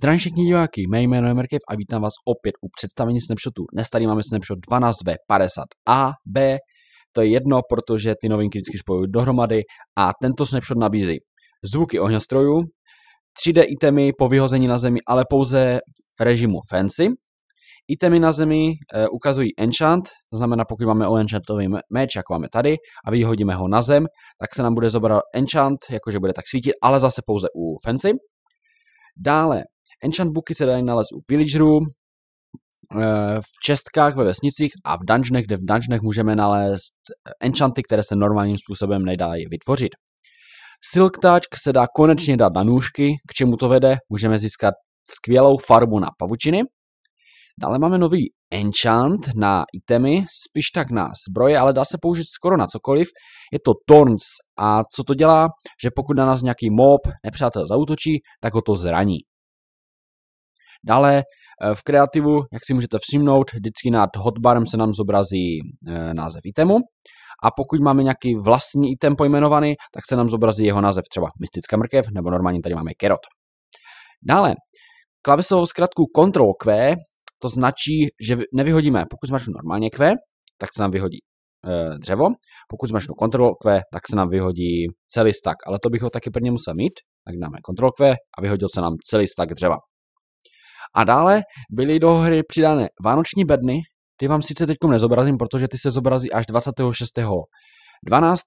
Zdravím všichni diváky, mé jméno je Merkev a vítám vás opět u představení Snapshotu. Dnes tady máme Snapshot 12V, 50A, B, to je jedno, protože ty novinky vždycky spojují dohromady a tento Snapshot nabízí zvuky ohňostrojů, 3D itemy po vyhození na zemi, ale pouze v režimu Fancy, Itemy na zemi e, ukazují enchant, to znamená, pokud máme o enchantový meč, jako máme tady, a vyhodíme ho na zem, tak se nám bude zobrat enchant, jakože bude tak svítit, ale zase pouze u fancy. Dále Enchant booky se dají nalézt u villagerů, eh, v čestkách ve vesnicích a v dungeonech, kde v dungeonech můžeme nalézt eh, enchanty, které se normálním způsobem nedají vytvořit. Silk Touch se dá konečně dát na nůžky, k čemu to vede, můžeme získat skvělou farbu na pavučiny. Dále máme nový enchant na itemy, spíš tak na zbroje, ale dá se použít skoro na cokoliv. Je to Thorns a co to dělá, že pokud na nás nějaký mob, nepřátel zautočí, tak ho to zraní. Dále eh, v kreativu, jak si můžete všimnout, vždycky nad hotbarem se nám zobrazí eh, název itemu. A pokud máme nějaký vlastní item pojmenovaný, tak se nám zobrazí jeho název třeba mystická mrkev, nebo normálně tady máme kerot. Dále, klávesovou zkratku Ctrl Q, to značí, že nevyhodíme, pokud zmačnu normálně Q, tak se nám vyhodí e, dřevo, pokud zmačnu Ctrl Q, tak se nám vyhodí celý stack, ale to bych ho taky prvně musel mít, tak dáme Ctrl Q a vyhodil se nám celý stack dřeva. A dále byly do hry přidány vánoční bedny, ty vám sice teď nezobrazím, protože ty se zobrazí až 26. 12.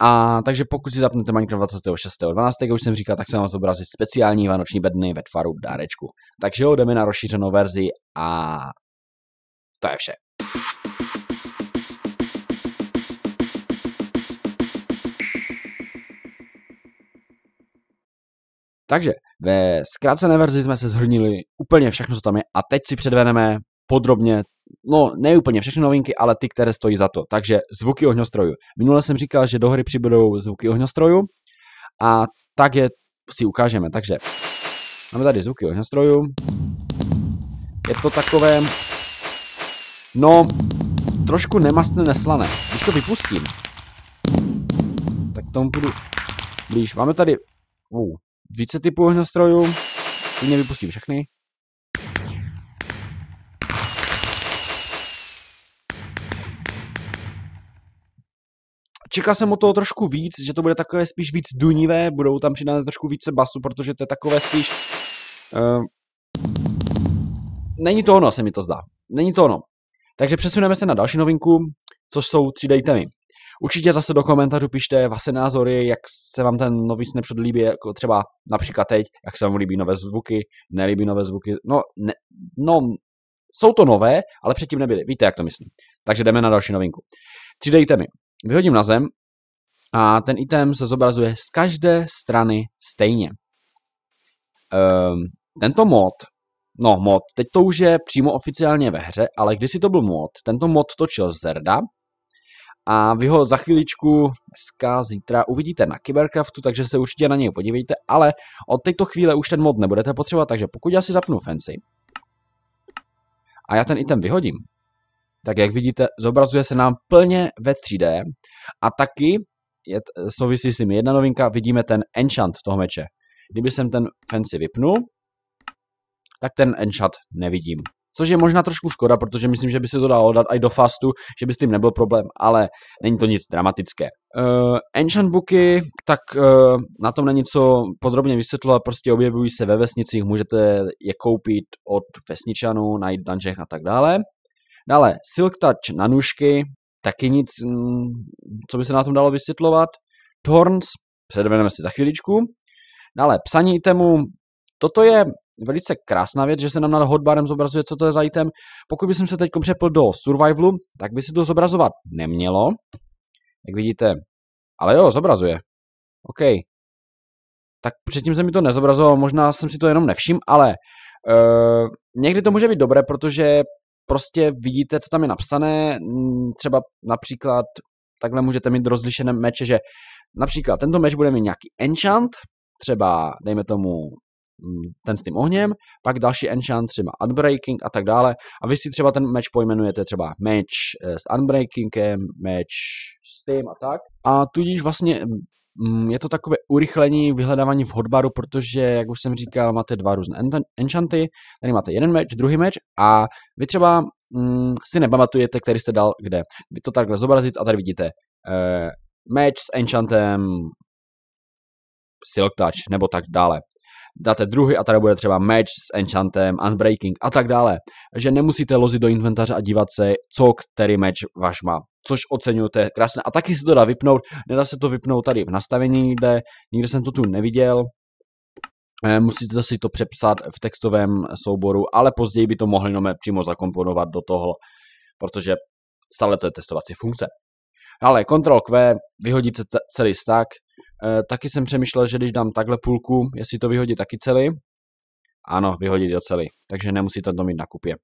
A takže pokud si zapnete Minecraft 26.12., jak už jsem říkal, tak se vám zobrazí speciální vánoční bedny ve tvaru dárečku. Takže jo, jdeme na rozšířenou verzi a to je vše. Takže ve zkrácené verzi jsme se zhrnili úplně všechno, co tam je a teď si předvedeme podrobně, no ne úplně všechny novinky, ale ty, které stojí za to. Takže zvuky ohňostrojů. Minule jsem říkal, že do hry přibudou zvuky ohňostrojů a tak je si ukážeme. Takže máme tady zvuky ohňostrojů. Je to takové, no trošku nemastné neslané. Když to vypustím, tak tomu půjdu blíž. Máme tady, uh, více typů ohňostrojů, Klidně vypustím všechny. Čekal jsem o toho trošku víc, že to bude takové spíš víc dunivé, budou tam přidány trošku více basu, protože to je takové spíš... Uh, není to ono, se mi to zdá. Není to ono. Takže přesuneme se na další novinku, což jsou 3D itemy. Určitě zase do komentářů pište vaše názory, jak se vám ten nový snapshot líbí, jako třeba například teď, jak se vám líbí nové zvuky, nelíbí nové zvuky, no, ne, no jsou to nové, ale předtím nebyly, víte, jak to myslím. Takže jdeme na další novinku. Tři mi. Vyhodím na zem a ten item se zobrazuje z každé strany stejně. Ehm, tento mod No, mod. Teď to už je přímo oficiálně ve hře, ale když si to byl mod, tento mod točil Zerda a vy ho za chvíličku dneska, zítra uvidíte na Kybercraftu, takže se určitě na něj podívejte, ale od této chvíle už ten mod nebudete potřebovat, takže pokud já si zapnu Fancy a já ten item vyhodím, tak jak vidíte, zobrazuje se nám plně ve 3D a taky je, souvisí s tím jedna novinka, vidíme ten enchant toho meče. Kdyby jsem ten Fancy vypnul, tak ten enchant nevidím. Což je možná trošku škoda, protože myslím, že by se to dalo dát i do fastu, že by s tím nebyl problém, ale není to nic dramatické. Uh, Ancient Booky, tak uh, na tom není co podrobně vysvětlovat, prostě objevují se ve vesnicích, můžete je koupit od vesničanů, najít dungeonech a tak dále. Dále Silk Touch na nůžky, taky nic, mm, co by se na tom dalo vysvětlovat. Thorns, předvedeme si za chvíličku. Dále psaní temu, toto je velice krásná věc, že se nám nad hotbarem zobrazuje, co to je za item. Pokud bych se teď přepl do survivalu, tak by se to zobrazovat nemělo. Jak vidíte, ale jo, zobrazuje. OK. Tak předtím se mi to nezobrazovalo, možná jsem si to jenom nevšiml, ale uh, někdy to může být dobré, protože prostě vidíte, co tam je napsané, třeba například takhle můžete mít rozlišené meče, že například tento meč bude mít nějaký enchant, třeba dejme tomu Mm, ten s tím ohněm, pak další enchant třeba unbreaking a tak dále a vy si třeba ten meč pojmenujete třeba meč eh, s unbreakingem, meč s tím a tak a tudíž vlastně mm, je to takové urychlení vyhledávání v hotbaru, protože, jak už jsem říkal, máte dva různé enchanty, tady máte jeden meč, druhý meč a vy třeba mm, si nepamatujete, který jste dal kde. Vy to takhle zobrazit a tady vidíte eh, meč s enchantem Silk Touch nebo tak dále dáte druhy a tady bude třeba match s enchantem, unbreaking a tak dále. Že nemusíte lozit do inventáře a dívat se, co který match váš má což oceňuju, to je krásné. A taky se to dá vypnout, nedá se to vypnout tady v nastavení nikde, nikde jsem to tu neviděl, eh, musíte si to přepsat v textovém souboru, ale později by to mohli nome přímo zakomponovat do toho, protože stále to je testovací funkce. Ale Ctrl Q, vyhodíte celý stack, Eh, taky jsem přemýšlel, že když dám takhle půlku, jestli to vyhodí taky celý. Ano, vyhodí to celý, takže nemusíte to mít na kupě.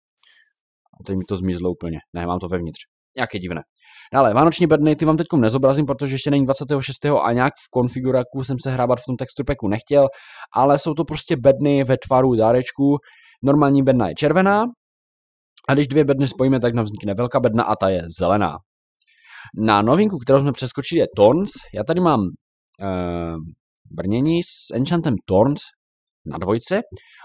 A teď mi to zmizlo úplně. Ne, mám to vevnitř. Jaké divné. Dále, vánoční bedny ty vám teď nezobrazím, protože ještě není 26. a nějak v konfiguraku jsem se hrábat v tom texture packu nechtěl, ale jsou to prostě bedny ve tvaru dárečku. Normální bedna je červená, a když dvě bedny spojíme, tak nám vznikne velká bedna a ta je zelená. Na novinku, kterou jsme přeskočili, je Tons. Já tady mám uh, brnění s enchantem Thorns na dvojce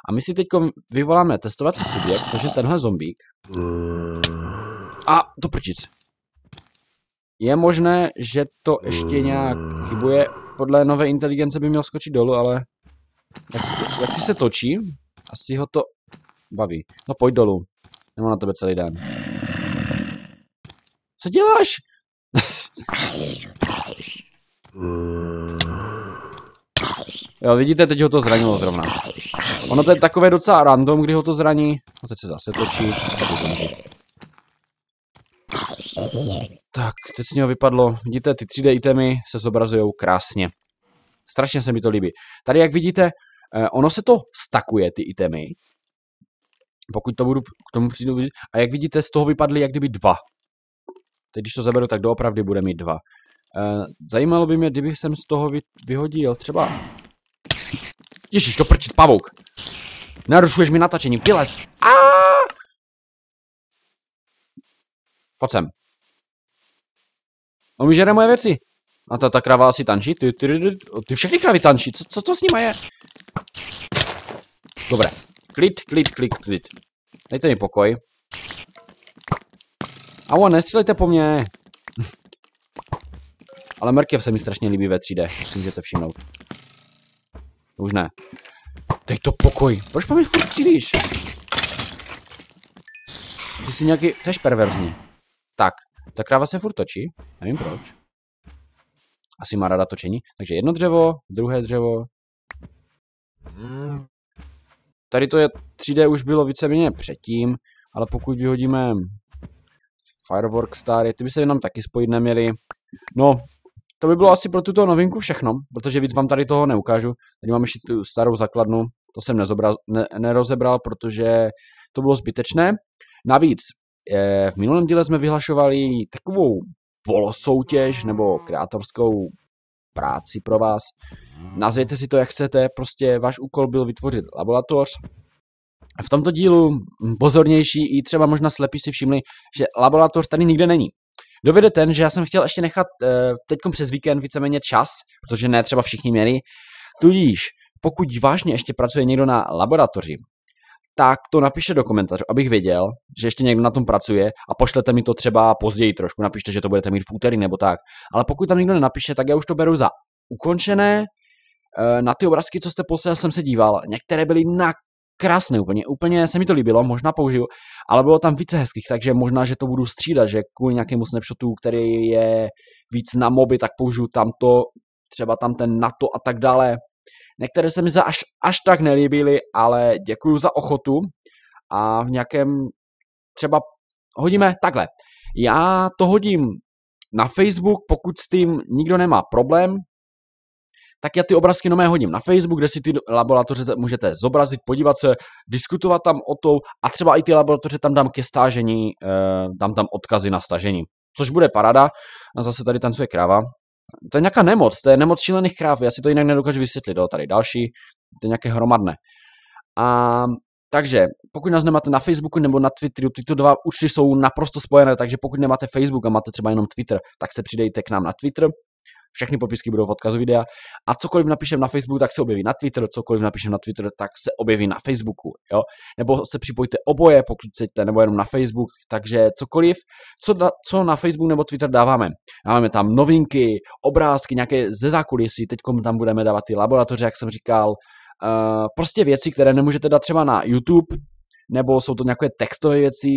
a my si teď vyvoláme testovací subjekt, což je tenhle zombík. A to prčic. Je možné, že to ještě nějak chybuje. Podle nové inteligence by měl skočit dolů, ale jak, jak si se točí, asi ho to baví. No pojď dolů. Nemám na tebe celý den. Co děláš? Jo, vidíte, teď ho to zranilo zrovna. Ono to je takové docela random, kdy ho to zraní. No teď se zase točí. Tak, teď z něho vypadlo. Vidíte, ty 3D itemy se zobrazují krásně. Strašně se mi to líbí. Tady, jak vidíte, eh, ono se to stakuje, ty itemy. Pokud to budu k tomu přijdu vidět. A jak vidíte, z toho vypadly jak kdyby dva. Teď, když to zaberu, tak doopravdy bude mít dva. Eh, zajímalo by mě, kdybych jsem z toho vyhodil třeba... Ježíš, to prčit, pavouk! Narušuješ mi natačení, vylez! Pojď sem. On mi žere moje věci. A ta, ta krava asi tančí. Ty, ty, ty, ty všechny kravy tančí. Co, co co s nima je? Dobré. Klid, klid, klid, klid. Dejte mi pokoj. A on, nestřílejte po mně. Ale mrkev se mi strašně líbí ve 3D, si můžete všimnout. Už ne. Teď to pokoj. Proč po mě furt střílíš? Ty jsi nějaký... Jsi perverzní. Tak. Ta kráva se furt točí. Nevím proč. Asi má rada točení. Takže jedno dřevo, druhé dřevo. Tady to je 3D už bylo víceméně předtím, ale pokud vyhodíme Firework Stary, ty by se nám taky spojit neměli. No, to by bylo asi pro tuto novinku všechno, protože víc vám tady toho neukážu. Tady mám ještě tu starou zakladnu, to jsem nezobral, ne, nerozebral, protože to bylo zbytečné. Navíc, je, eh, v minulém díle jsme vyhlašovali takovou polosoutěž nebo kreatorskou práci pro vás. Nazvěte si to, jak chcete, prostě váš úkol byl vytvořit laboratoř. V tomto dílu hm, pozornější i třeba možná slepí si všimli, že laboratoř tady nikde není dovede ten, že já jsem chtěl ještě nechat eh, teď přes víkend víceméně čas, protože ne třeba všichni měli. Tudíž, pokud vážně ještě pracuje někdo na laboratoři, tak to napište do komentářů, abych věděl, že ještě někdo na tom pracuje a pošlete mi to třeba později trošku, napište, že to budete mít v úterý nebo tak. Ale pokud tam nikdo nenapíše, tak já už to beru za ukončené. Eh, na ty obrázky, co jste poslal, jsem se díval. Některé byly na krásné úplně, úplně se mi to líbilo, možná použiju, ale bylo tam více hezkých, takže možná, že to budu střídat, že kvůli nějakému snapshotu, který je víc na moby, tak použiju tamto, třeba tam ten na to a tak dále. Některé se mi za až, až tak nelíbily, ale děkuju za ochotu a v nějakém třeba hodíme takhle. Já to hodím na Facebook, pokud s tím nikdo nemá problém, tak já ty obrázky nové hodím na Facebook, kde si ty laboratoře můžete zobrazit, podívat se, diskutovat tam o tou a třeba i ty laboratoře tam dám ke stážení, eh, dám tam odkazy na stažení. Což bude parada, a zase tady tancuje kráva. To je nějaká nemoc, to je nemoc šílených kráv, já si to jinak nedokážu vysvětlit, jo, tady další, to je nějaké hromadné. A takže pokud nás nemáte na Facebooku nebo na Twitteru, tyto dva účty jsou naprosto spojené, takže pokud nemáte Facebook a máte třeba jenom Twitter, tak se přidejte k nám na Twitter, všechny popisky budou v odkazu videa. A cokoliv napíšem na Facebooku, tak se objeví na Twitter, cokoliv napíšem na Twitter, tak se objeví na Facebooku. Jo? Nebo se připojte oboje, pokud chcete, nebo jenom na Facebook. Takže cokoliv, co, da, co na Facebook nebo Twitter dáváme. Dáváme tam novinky, obrázky, nějaké ze zákulisí, teď tam budeme dávat ty laboratoře, jak jsem říkal. Uh, prostě věci, které nemůžete dát třeba na YouTube, nebo jsou to nějaké textové věci,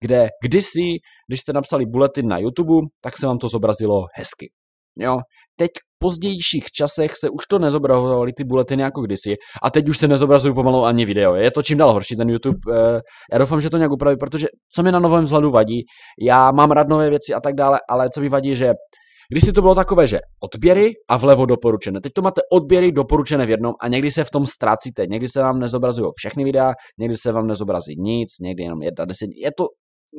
kde kdysi, když jste napsali bulletin na YouTube, tak se vám to zobrazilo hezky. Jo. Teď v pozdějších časech se už to nezobrazovaly ty buletiny jako kdysi a teď už se nezobrazují pomalu ani video. Je to čím dál horší ten YouTube. Eh, já doufám, že to nějak upraví, protože co mi na novém vzhledu vadí, já mám rád nové věci a tak dále, ale co mi vadí, že když si to bylo takové, že odběry a vlevo doporučené. Teď to máte odběry doporučené v jednom a někdy se v tom ztrácíte. Někdy se vám nezobrazují všechny videa, někdy se vám nezobrazí nic, někdy jenom jedna deset. Je to,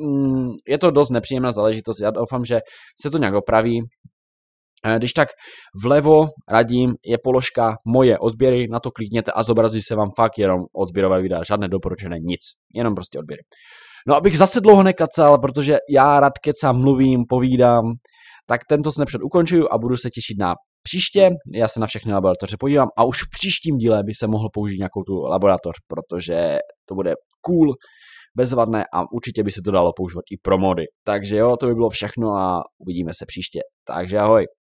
mm, je to dost nepříjemná záležitost. Já doufám, že se to nějak opraví Eh, když tak vlevo radím je položka moje odběry, na to klikněte a zobrazí se vám fakt jenom odběrové videa, žádné doporučené nic, jenom prostě odběry. No abych zase dlouho nekacal, protože já rád kecám, mluvím, povídám, tak tento snapshot ukončuju a budu se těšit na příště. Já se na všechny laboratoře podívám a už v příštím díle by se mohl použít nějakou tu laboratoř, protože to bude cool, bezvadné a určitě by se to dalo používat i pro mody. Takže jo, to by bylo všechno a uvidíme se příště. Takže ahoj.